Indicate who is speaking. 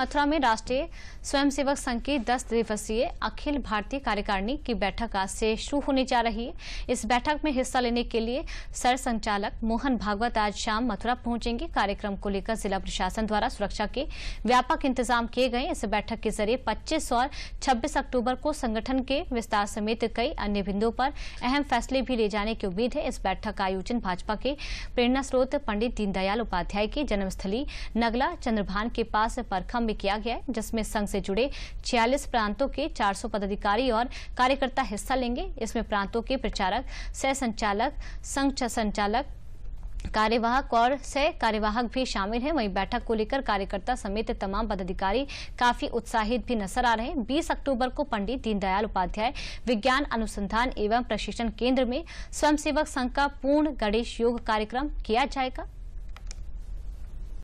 Speaker 1: मथुरा में राष्ट्रीय स्वयंसेवक संघ की 10 दिवसीय अखिल भारतीय कार्यकारिणी की बैठक आज से शुरू होने जा रही है इस बैठक में हिस्सा लेने के लिए सर संचालक मोहन भागवत आज शाम मथुरा पहुंचेंगे कार्यक्रम को लेकर जिला प्रशासन द्वारा सुरक्षा के व्यापक इंतजाम किए गए इस बैठक के जरिए पच्चीस और छब्बीस अक्टूबर को संगठन के विस्तार समेत कई अन्य बिंदुओं पर अहम फैसले भी ले जाने की उम्मीद है इस बैठक का आयोजन भाजपा के प्रेरणा स्रोत पंडित दीनदयाल उपाध्याय की जन्मस्थली नगला चंद्रभान के पास परखम में किया गया है जिसमें संघ से जुड़े छियालीस प्रांतों के 400 पदाधिकारी और कार्यकर्ता हिस्सा लेंगे इसमें प्रांतों के प्रचारक सह संचालक संघ संचालक कार्यवाहक और सह कार्यवाहक भी शामिल हैं वहीं बैठक को लेकर कार्यकर्ता समेत तमाम पदाधिकारी काफी उत्साहित भी नजर आ रहे हैं 20 अक्टूबर को पंडित दीनदयाल उपाध्याय विज्ञान अनुसंधान एवं प्रशिक्षण केंद्र में स्वयंसेवक संघ का पूर्ण गणेश योग कार्यक्रम किया जाएगा